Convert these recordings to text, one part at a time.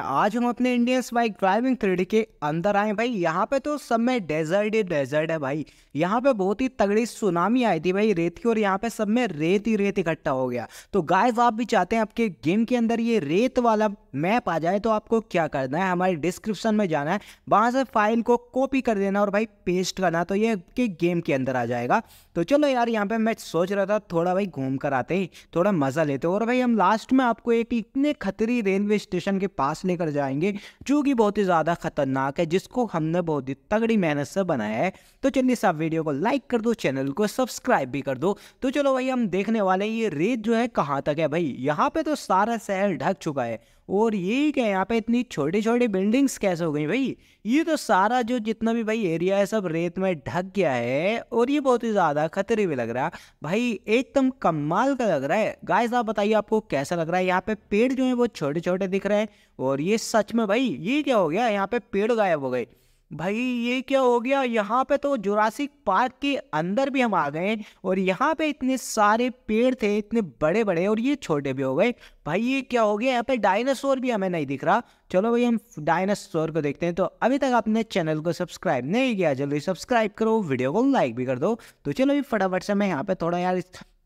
तो आज हम अपने इंडियन बाइक ड्राइविंग थ्रेड के अंदर आए भाई यहाँ पे तो सब में डेजर्ट ही डेजर्ट है भाई यहाँ पे बहुत ही तगड़ी सुनामी आई थी भाई रेत की और यहाँ पे सब में रेत ही रेत इकट्ठा हो गया तो गाइस आप भी चाहते हैं आपके गेम के अंदर ये रेत वाला मैप आ जाए तो आपको क्या करना है हमारे डिस्क्रिप्शन में जाना है वहाँ से फाइल को कॉपी कर देना और भाई पेस्ट करना तो ये आपके गेम के अंदर आ जाएगा तो चलो यार यहाँ पर मैं सोच रहा था थोड़ा भाई घूम कर आते ही थोड़ा मज़ा लेते और भाई हम लास्ट में आपको एक इतने खतरी रेलवे स्टेशन के पास लेकर जाएंगे जो कि बहुत ही ज़्यादा खतरनाक है जिसको हमने बहुत ही तगड़ी मेहनत से बनाया है तो चलिए साहब वीडियो को लाइक कर दो चैनल को सब्सक्राइब भी कर दो तो चलो भाई हम देखने वाले ये रेत जो है कहाँ तक है भाई यहाँ पे तो सारा शहर ढक चुका है और ये क्या यहाँ पे इतनी छोटी छोटी बिल्डिंग्स कैसे हो गई भाई ये तो सारा जो जितना भी भाई एरिया है सब रेत में ढक गया है और ये बहुत ही ज़्यादा खतरे भी लग रहा है भाई एकदम कमाल का लग रहा है गाय साहब बताइए आपको कैसा लग रहा है यहाँ पे पेड़ जो है वो छोटे छोटे दिख रहे हैं और ये सच में भाई ये क्या हो गया यहाँ पे पेड़ गायब हो गए भाई ये क्या हो गया यहाँ पे तो जुरासिक पार्क के अंदर भी हम आ गए और यहाँ पे इतने सारे पेड़ थे इतने बड़े बड़े और ये छोटे भी हो गए भाई ये क्या हो गया यहाँ पे डायनासोर भी हमें नहीं दिख रहा चलो भाई हम डायनासोर को देखते हैं तो अभी तक आपने चैनल को सब्सक्राइब नहीं किया जल्दी सब्सक्राइब करो वीडियो को लाइक भी कर दो तो चलो भाई फटाफट से मैं यहाँ पे थोड़ा यार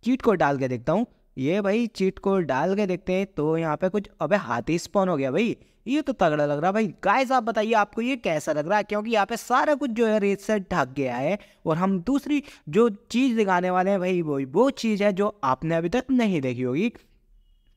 कीट को डाल के देखता हूँ ये भाई चीट को डाल के देखते हैं तो यहाँ पे कुछ अबे हाथी स्पॉन हो गया भाई ये तो तगड़ा लग रहा है भाई गाइस आप बताइए आपको ये कैसा लग रहा है क्योंकि यहाँ पे सारा कुछ जो है रेत से ढक गया है और हम दूसरी जो चीज़ दिखाने वाले हैं भाई वो वो चीज़ है जो आपने अभी तक नहीं देखी होगी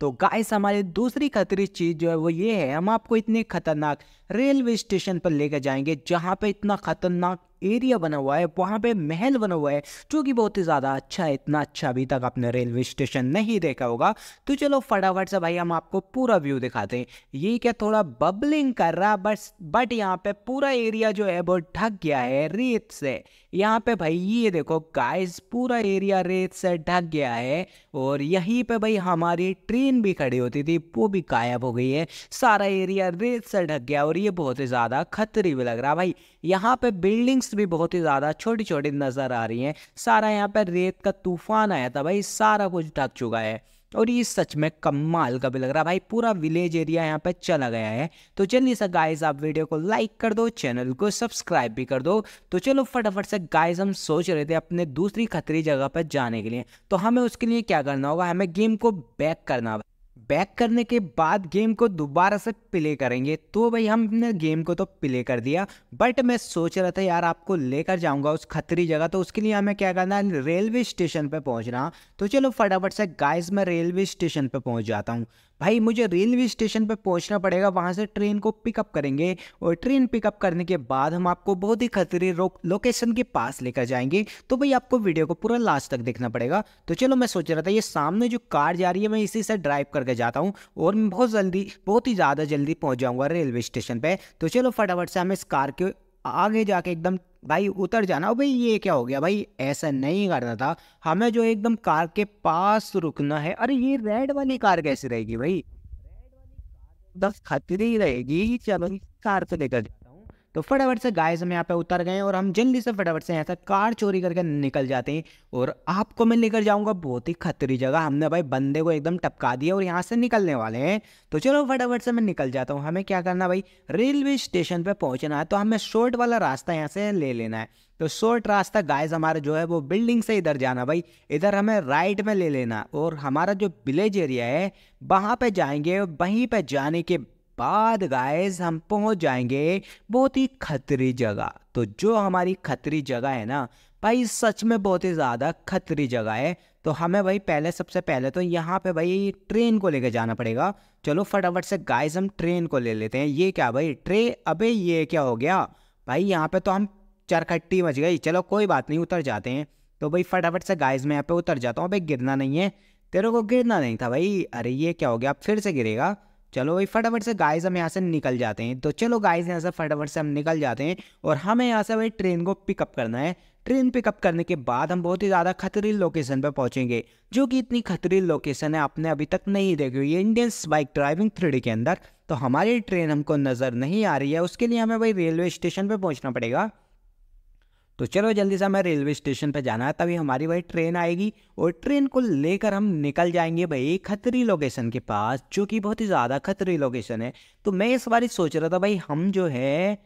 तो गाइस हमारी दूसरी खतरी चीज़ जो है वो ये है हम आपको इतने खतरनाक रेलवे स्टेशन पर लेकर जाएंगे जहाँ पे इतना खतरनाक एरिया बना हुआ है वहाँ पे महल बना हुआ है जो कि बहुत ही ज़्यादा अच्छा है इतना अच्छा अभी तक आपने रेलवे स्टेशन नहीं देखा होगा तो चलो फटाफट से भाई हम आपको पूरा व्यू दिखाते हैं ये क्या थोड़ा बबलिंग कर रहा बस बट यहाँ पे पूरा एरिया जो है वो ढक गया है रेत से यहाँ पे भाई ये देखो गाइस पूरा एरिया रेत से ढक गया है और यहीं पे भाई हमारी ट्रेन भी खड़ी होती थी वो भी गायब हो गई है सारा एरिया रेत से ढक गया और ये बहुत ही ज़्यादा खतरे भी लग रहा भाई यहाँ पे बिल्डिंग्स भी बहुत ही ज़्यादा छोटी छोटी नज़र आ रही हैं सारा यहाँ पे रेत का तूफान आया था भाई सारा कुछ ढक चुका है और ये सच में कमाल का भी लग रहा है भाई पूरा विलेज एरिया यहाँ पे चला गया है तो चलिए सर गाइज आप वीडियो को लाइक कर दो चैनल को सब्सक्राइब भी कर दो तो चलो फटाफट से गाइज हम सोच रहे थे अपने दूसरी खतरी जगह पर जाने के लिए तो हमें उसके लिए क्या करना होगा हमें गेम को बैक करना होगा बैक करने के बाद गेम को दोबारा से प्ले करेंगे तो भाई हमने गेम को तो प्ले कर दिया बट मैं सोच रहा था यार आपको लेकर जाऊंगा उस खतरी जगह तो उसके लिए हमें क्या करना है रेलवे स्टेशन पे पहुंचना तो चलो फटाफट से गाइस मैं रेलवे स्टेशन पे पहुंच जाता हूँ भाई मुझे रेलवे स्टेशन पर पहुंचना पड़ेगा वहाँ से ट्रेन को पिकअप करेंगे और ट्रेन पिकअप करने के बाद हम आपको बहुत ही खतरे लोकेशन के पास लेकर जाएंगे तो भाई आपको वीडियो को पूरा लास्ट तक देखना पड़ेगा तो चलो मैं सोच रहा था ये सामने जो कार जा रही है मैं इसी से ड्राइव कर करके जाता हूँ और मैं बहुत जल्दी बहुत ही ज़्यादा जल्दी पहुँच जाऊँगा रेलवे स्टेशन पर तो चलो फटाफट से हमें इस कार के आगे जाके एकदम भाई उतर जाना भाई ये क्या हो गया भाई ऐसा नहीं करना था हमें जो एकदम कार के पास रुकना है अरे ये रेड वाली कार कैसी रहेगी भाई दस खतरी रहेगी चलो कार से लेकर तो फटाफट से गाइस हम यहाँ पे उतर गए और हम जल्दी से फटाफट से यहाँ से कार चोरी करके निकल जाते हैं और आपको मैं लेकर जाऊँगा बहुत ही खतरी जगह हमने भाई बंदे को एकदम टपका दिया और यहाँ से निकलने वाले हैं तो चलो फटाफट से मैं निकल जाता हूँ हमें क्या करना भाई रेलवे स्टेशन पर पहुँचना है तो हमें शॉर्ट वाला रास्ता यहाँ से ले लेना है तो शॉर्ट रास्ता गाइस हमारा जो है वो बिल्डिंग से इधर जाना भाई इधर हमें राइट में ले लेना और हमारा जो विलेज एरिया है वहाँ पे जाएंगे वहीं पे जाने के बाद गाइस हम पहुंच जाएंगे बहुत ही खतरी जगह तो जो हमारी खतरी जगह है ना भाई सच में बहुत ही ज़्यादा खतरी जगह है तो हमें भाई पहले सबसे पहले तो यहाँ पे भाई ट्रेन को लेकर जाना पड़ेगा चलो फटाफट से गाइस हम ट्रेन को ले लेते हैं ये क्या भाई ट्रे अबे ये क्या हो गया भाई यहाँ पे तो हम चरखट्टी बच गई चलो कोई बात नहीं उतर जाते हैं तो भाई फटाफट से गाइस मैं यहाँ पे उतर जाता हूँ अभी गिरना नहीं है तेरे को गिरना नहीं था भाई अरे ये क्या हो गया अब फिर से गिरेगा चलो भाई फटाफट से गाइस हम यहाँ से निकल जाते हैं तो चलो गाइस यहाँ से फटाफट से हम निकल जाते हैं और हमें यहाँ से भाई ट्रेन को पिकअप करना है ट्रेन पिकअप करने के बाद हम बहुत ही ज़्यादा खतरी लोकेशन पर पहुँचेंगे जो कि इतनी खतरी लोकेशन है आपने अभी तक नहीं देखी हुई इंडियन बाइक ड्राइविंग थ्री के अंदर तो हमारी ट्रेन हमको नज़र नहीं आ रही है उसके लिए हमें भाई रेलवे स्टेशन पर पहुँचना पड़ेगा तो चलो जल्दी से हमें रेलवे स्टेशन पर जाना है तभी हमारी भाई ट्रेन आएगी और ट्रेन को लेकर हम निकल जाएंगे भाई खतरी लोकेशन के पास जो कि बहुत ही ज़्यादा खतरी लोकेशन है तो मैं इस बार सोच रहा था भाई हम जो है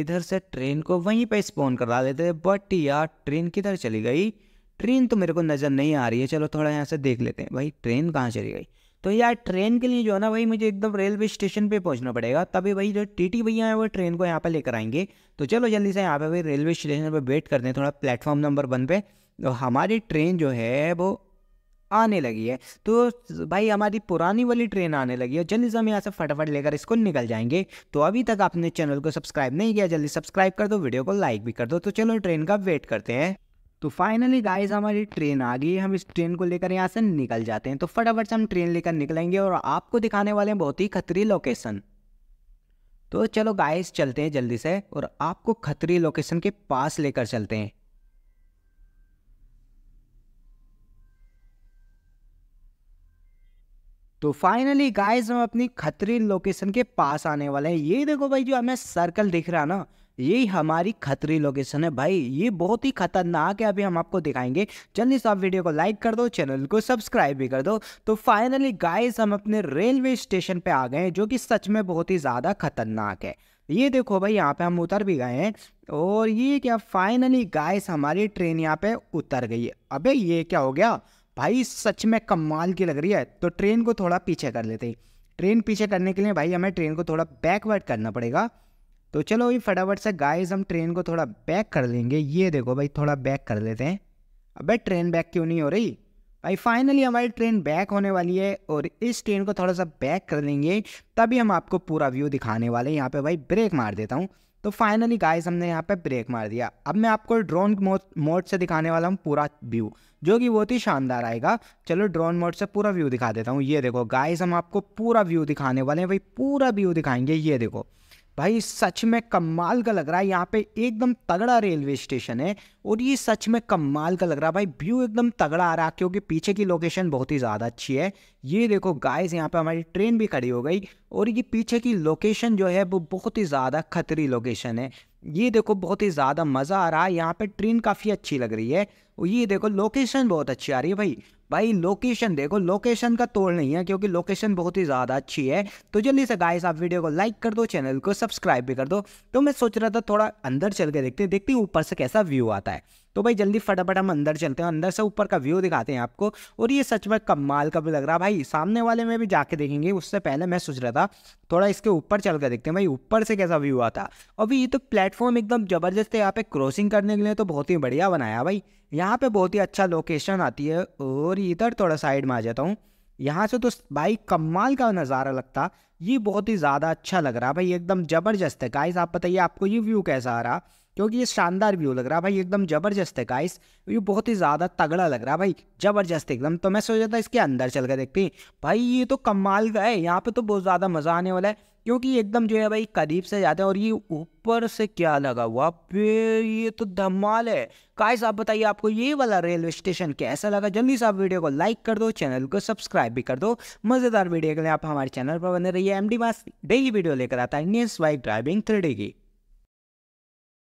इधर से ट्रेन को वहीं पर स्पोन करा देते बट यार ट्रेन किधर चली गई ट्रेन तो मेरे को नज़र नहीं आ रही है चलो थोड़ा यहाँ से देख लेते हैं भाई ट्रेन कहाँ चली गई तो यार ट्रेन के लिए जो है ना भाई मुझे एकदम रेलवे स्टेशन पे पहुंचना पड़ेगा तभी भाई जो टीटी भैया हैं वो ट्रेन को यहाँ पर लेकर आएंगे तो चलो जल्दी से यहाँ पे भाई रेलवे स्टेशन पर वेट करते हैं थोड़ा प्लेटफॉर्म नंबर वन पे तो हमारी ट्रेन जो है वो आने लगी है तो भाई हमारी पुरानी वाली ट्रेन आने लगी है जल्दी से हम यहाँ से फटाफट लेकर इसको निकल जाएंगे तो अभी तक आपने चैनल को सब्सक्राइब नहीं किया जल्दी सब्सक्राइब कर दो वीडियो को लाइक भी कर दो तो चलो ट्रेन का वेट करते हैं तो फाइनली गाइस हमारी ट्रेन आ गई हम इस ट्रेन को लेकर यहाँ से निकल जाते हैं तो फटाफट से हम ट्रेन लेकर निकलेंगे और आपको दिखाने वाले हैं बहुत ही खतरी लोकेशन तो चलो गाइस चलते हैं जल्दी से और आपको खतरी लोकेशन के पास लेकर चलते हैं तो फाइनली गाइस हम अपनी खतरी लोकेशन के पास आने वाले हैं ये देखो भाई जो हमें सर्कल दिख रहा है ना यही हमारी खतरी लोकेशन है भाई ये बहुत ही खतरनाक है अभी हम आपको दिखाएंगे जल्दी से आप वीडियो को लाइक कर दो चैनल को सब्सक्राइब भी कर दो तो फाइनली गाइस हम अपने रेलवे स्टेशन पे आ गए हैं जो कि सच में बहुत ही ज़्यादा खतरनाक है ये देखो भाई यहाँ पे हम उतर भी गए हैं और ये क्या फाइनली गाइस हमारी ट्रेन यहाँ पे उतर गई है अबे ये क्या हो गया भाई सच में कमाल की लग रही है तो ट्रेन को थोड़ा पीछे कर लेते हैं ट्रेन पीछे करने के लिए भाई हमें ट्रेन को थोड़ा बैकवर्ड करना पड़ेगा तो चलो ये फटाफट से गाइस हम ट्रेन को थोड़ा बैक कर लेंगे ये देखो भाई थोड़ा बैक कर लेते हैं अबे ट्रेन बैक क्यों नहीं हो रही भाई फाइनली हमारी ट्रेन बैक होने वाली है और इस ट्रेन को थोड़ा सा बैक कर लेंगे तभी हम आपको पूरा व्यू दिखाने वाले हैं यहाँ पर भाई ब्रेक मार देता हूँ तो फाइनली गाइस हमने यहाँ पे ब्रेक मार दिया अब मैं आपको ड्रोन मोड से दिखाने वाला हूँ पूरा व्यू जो कि बहुत ही शानदार आएगा चलो ड्रोन मोड से पूरा व्यू दिखा देता हूँ ये देखो गाइस हम आपको पूरा व्यू दिखाने वाले हैं भाई पूरा व्यू दिखाएंगे ये देखो भाई सच में कमाल का लग रहा है यहाँ पे एकदम तगड़ा रेलवे स्टेशन है और ये सच में कमाल का लग रहा है भाई व्यू एकदम तगड़ा आ रहा है क्योंकि पीछे की लोकेशन बहुत ही ज़्यादा अच्छी है ये देखो गाइस यहाँ पे हमारी ट्रेन भी खड़ी हो गई और ये पीछे की लोकेशन जो है वो बहुत ही ज़्यादा खतरी लोकेशन है ये देखो बहुत ही ज़्यादा मज़ा आ रहा है यहाँ पर ट्रेन काफ़ी अच्छी लग रही है और ये देखो लोकेशन बहुत अच्छी आ रही है भाई भाई लोकेशन देखो लोकेशन का तोड़ नहीं है क्योंकि लोकेशन बहुत ही ज़्यादा अच्छी है तो जल्दी से गाइस आप वीडियो को लाइक कर दो चैनल को सब्सक्राइब भी कर दो तो मैं सोच रहा था थोड़ा अंदर चल के देखते देखते ऊपर से कैसा व्यू आता है तो भाई जल्दी फटाफट हम अंदर चलते हैं अंदर से ऊपर का व्यू दिखाते हैं आपको और ये सच में कमाल का भी लग रहा है भाई सामने वाले में भी जाके देखेंगे उससे पहले मैं सोच रहा था थोड़ा इसके ऊपर चल कर देखते हैं भाई ऊपर से कैसा व्यू आता और भाई ये तो प्लेटफॉर्म एकदम ज़बरदस्त है यहाँ पे क्रॉसिंग करने के लिए तो बहुत ही बढ़िया बनाया भाई यहाँ पे बहुत ही अच्छा लोकेशन आती है और इधर थोड़ा साइड में आ जाता हूँ यहाँ से तो भाई कमाल का नज़ारा लगता ये बहुत ही ज़्यादा अच्छा लग रहा भाई एकदम ज़बरदस्त है गाइस आप बताइए आपको ये व्यू कैसा आ रहा क्योंकि ये शानदार व्यू लग रहा भाई एकदम ज़बरदस्त है गाइस ये बहुत ही ज़्यादा तगड़ा लग रहा भाई ज़बरदस्त एकदम तो मैं सोचा था इसके अंदर चल कर देखते भाई ये तो कमाल का है यहाँ पर तो बहुत ज़्यादा मज़ा आने वाला है क्योंकि एकदम जो है भाई करीब से जाते हैं और ये ऊपर से क्या लगा हुआ ये तो धमाल है काय आप बताइए आपको ये वाला रेलवे स्टेशन कैसा लगा जल्दी से आप वीडियो को लाइक कर दो चैनल को सब्सक्राइब भी कर दो मज़ेदार वीडियो के लिए आप हमारे चैनल पर बने रहिए एम डी डेली वीडियो लेकर आता है इंडियन बाइक ड्राइविंग थ्री की